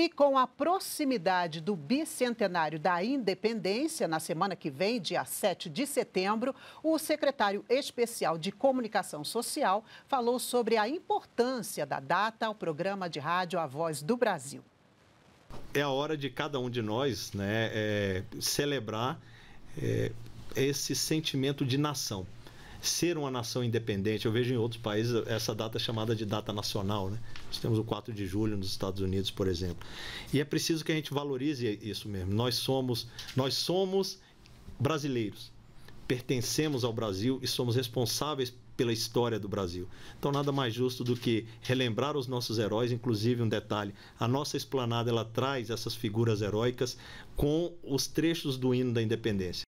E com a proximidade do bicentenário da independência, na semana que vem, dia 7 de setembro, o secretário especial de Comunicação Social falou sobre a importância da data ao programa de rádio A Voz do Brasil. É a hora de cada um de nós né, é, celebrar é, esse sentimento de nação ser uma nação independente. Eu vejo em outros países essa data chamada de data nacional. Né? Nós temos o 4 de julho nos Estados Unidos, por exemplo. E é preciso que a gente valorize isso mesmo. Nós somos, nós somos brasileiros. Pertencemos ao Brasil e somos responsáveis pela história do Brasil. Então nada mais justo do que relembrar os nossos heróis, inclusive um detalhe, a nossa esplanada ela traz essas figuras heróicas com os trechos do hino da independência.